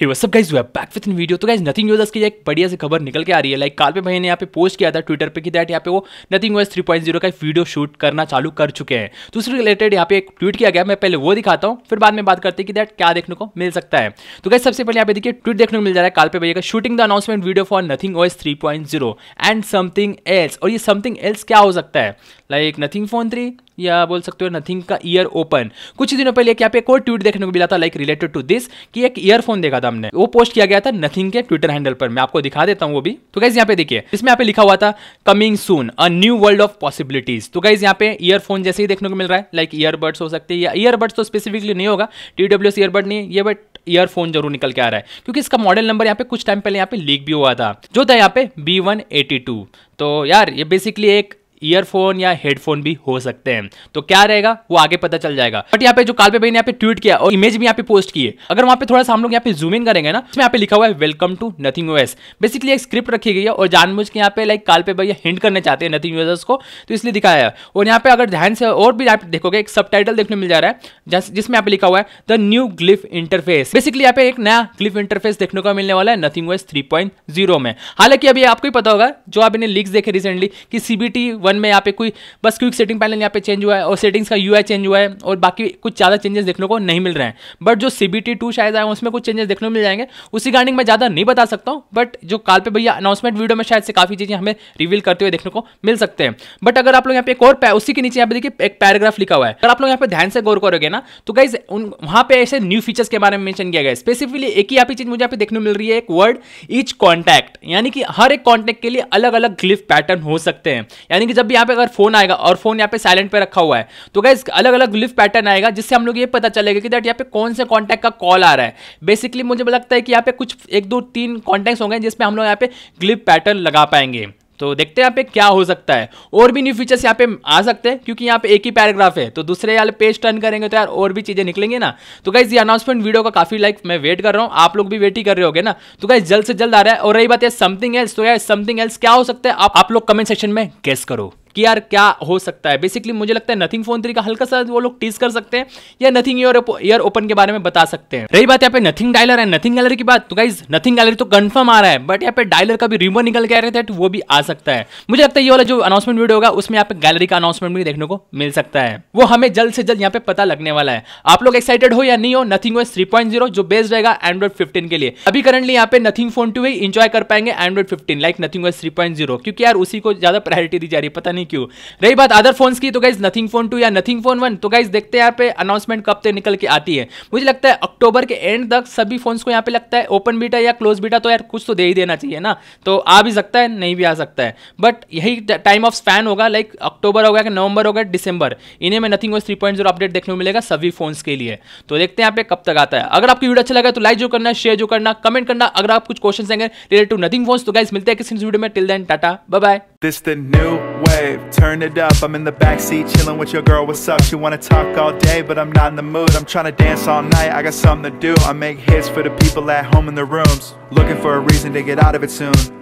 हे सब guys we back with in video तो guys nothing use की एक बढ़िया से खबर निकल के आ रही है लाइक कालपे भाई ने यहाँ पे पोस्ट किया था ट्विटर पे कि दैट यहाँ पे वो नथिंग थ्री पॉइंट जीरो का वीडियो शूट करना चालू कर चुके हैं तो उससे रिलेटेड यहाँ पे एक ट्वीट किया गया मैं पहले वो दिखाता हूँ फिर बाद में बात करते हैं कि दैट क्या देखने को मिल सकता है तो गाइज सबसे पहले यहाँ पे देखिए ट्वीट देखने को मिल जा रहा है कालपे भैया का shooting the announcement video for Nothing OS three and something else और ये समथिंग एल्स क्या हो सकता है लाइक नथिंग फोन थ्री या बोल सकते हो नथिंग का ईयर ओपन कुछ ही दिनों पहले यहाँ पे एक और ट्वीट देखने को मिला था लाइक रिलेटेड टू दिस कि एक ईयरफोन देखा था हमने वो पोस्ट किया गया था नथिंग के ट्विटर हैंडल पर मैं आपको दिखा देता हूँ वो भी तो गाइज यहाँ पे देखिए इसमें यहाँ पे लिखा हुआ था coming soon a new world of possibilities तो गाइज यहाँ पे ईयरफोन जैसे ही देखने को मिल रहा है लाइक ईयरबड्स हो सकते हैं या ईयरबड्स तो स्पेसिफिकली नहीं होगा टी डब्ल्यू एस ईयरबड नहीं ये बट ईयरफोन जरूर निकल के आ रहा है क्योंकि इसका मॉडल नंबर यहाँ पे कुछ टाइम पहले यहाँ पे लीक भी हुआ था जो था यहाँ पे बी वन एटी टू तो यार ये बेसिकली एक ईयरफोन या हेडफोन भी हो सकते हैं तो क्या रहेगा वो आगे पता चल जाएगा बट यहाँ पे जो काल पे भाई ने यहाँ पे ट्वीट किया और इमेज भी यहाँ पे पोस्ट किए अगर वहाँ पे थोड़ा सा हम लोग यहाँ पे जूम इन करेंगे ना इसमें तो यहाँ पे लिखा हुआ है welcome to Nothing OS basically एक स्क्रिप्ट रखी गई है और जानबूझ के यहाँ पे लाइक काल पे भैया हिंट करने चाहते हैं नथिंग यूजर्स को तो इसलिए दिखाया है और यहाँ पे अगर ध्यान से और भी आप देखोगे एक सब देखने मिल जा रहा है जिसमें यहाँ पे लिखा हुआ है the new glyph interface basically यहाँ पे एक नया ग्लिफ इंटरफेस देखने को मिलने वाला है नथिंग ओएस थ्री में हालांकि अभी आपको ही पता होगा जो आपने लीक्स देखे रिसेंटली कि सीबीटी वन में यहाँ पे कोई बस क्विक सेटिंग पैनल यहाँ पे चेंज हुआ है और सेटिंग्स का यू चेंज हुआ है और बाकी कुछ ज़्यादा चेंजेस देखने को नहीं मिल रहे हैं बट जो सी बी टू शायद आए उसमें कुछ चेंजेस देखने को मिल जाएंगे उसी गार्डिंग मैं ज़्यादा नहीं बता सकता हूँ बट जो काल पे भैया अनाउंसमेंट वीडियो में शायद से काफ़ी चीज़ें हमें रिवील करते हुए देखने को मिल सकते हैं बट अगर आप लोग यहाँ पे एक और उसी के नीचे यहाँ पे देखिए एक पैराग्राफ लिखा हुआ है अगर आप लोग यहाँ पे ध्यान से गौर करोगे ना तो गाइज वहाँ पे ऐसे न्यू फीचर्स के बारे में मैंशन किया गया स्पेसिफिकली एक ही यहाँ पे चीज़ मुझे यहाँ पे देखने को मिल रही है एक वर्ड ईच कॉन्टैक्ट यानी कि हर एक कॉन्टैक्ट के लिए अलग अलग ग्लिफ पैटर्न हो सकते हैं यानी कि कि जब भी यहाँ पे अगर फोन आएगा और फोन यहाँ पे साइलेंट पे रखा हुआ है तो गैस अलग अलग ग्लिफ पैटर्न आएगा जिससे हम लोग ये पता चलेगा कि दैट यहाँ पे कौन से कॉन्टैक्ट का कॉल आ रहा है बेसिकली मुझे लगता है कि यहाँ पे कुछ एक दो तीन कॉन्टैक्ट्स होंगे जिसमें हम लोग यहाँ पे ग्लिप पैटर्न लगा पाएंगे तो देखते हैं यहाँ पे क्या हो सकता है और भी न्यू फीचर्स यहाँ पे आ सकते हैं क्योंकि यहाँ पे एक ही पैराग्राफ है तो दूसरे यार पेज टर्न करेंगे तो यार और भी चीज़ें निकलेंगे ना तो गाइज ये अनाउंसमेंट वीडियो का काफ़ी लाइक मैं वेट कर रहा हूँ आप लोग भी वेट ही कर रहे होगे ना तो गाइज जल्द से जल्द आ रहा है और रही बात है समथिंग एल्स तो यार समथिंग एल्स क्या हो सकता है आप, आप लोग कमेंट सेक्शन में गेस करो कि यार क्या हो सकता है बेसिकली मुझे लगता है नथिंग फोन थ्री का हल्का सा वो लोग टीज कर सकते हैं या नथिंग ईयर ओपन के बारे में बता सकते हैं रही बात यहाँ पे नथिंग डायलर है नथिंग गैलरी की बात तो गाइज नथिंग गैलरी तो कन्फर्म आ रहा है बट यहाँ पे डायलर का भी रिमो निकल के आ रहे थे तो वो भी आ सकता है मुझे लगता है ये वाला जो अनाउंसमेंट वीडियो होगा उसमें यहाँ पे गैलरी का अनाउंसमेंट भी देखने को मिल सकता है वो हमें जल्द से जल्द यहाँ पे पता लगने वाला है आप लोग एक्साइटेड हो या नहीं हो नथिंग थ्री पॉइंट जीरो जो बेस्ड रहेगा एंड्रॉइड फिफ्टीन के लिए अभी करंटली यहाँ पे नथिंग फोन टू ही इंजॉय कर पाएंगे Android fifteen like Nothing three point zero क्योंकि यार उसी को ज्यादा प्रायोरिटी दी जा रही है पता नहीं नहीं क्यों रही बात अदर फोन्स की तो गाइज नथिंग फोन टू या नथिंग फोन वन तो गाइज देखते हैं यहाँ पे अनाउंसमेंट कब तक निकल के आती है मुझे लगता है अक्टूबर के एंड तक सभी फोन्स को यहाँ पे लगता है ओपन बीटा या क्लोज बीटा तो यार कुछ तो दे ही देना चाहिए ना तो आ भी सकता है नहीं भी आ सकता है बट यही टाइम ऑफ स्पैन होगा लाइक अक्टूबर होगा या नवंबर होगा दिसंबर इन्हें में Nothing three point zero update देखने को मिलेगा सभी फोन्स के लिए तो देखते हैं यहाँ पे कब तक आता है अगर आपकी वीडियो अच्छा लगा तो लाइक जो करना शेयर जो करना कमेंट करना अगर आप कुछ क्वेश्चन रहेंगे रिलेटेड टू नथिंग फोन तो गाइज मिलते हैं किसी वीडियो में till then tata bye bye this the new way Turn it up, I'm in the backseat chilling with your girl, what's up? She wanna talk all day, but I'm not in the mood. I'm trying to dance all night, I got something to do. I make hits for the people at home in their rooms, looking for a reason to get out of it soon.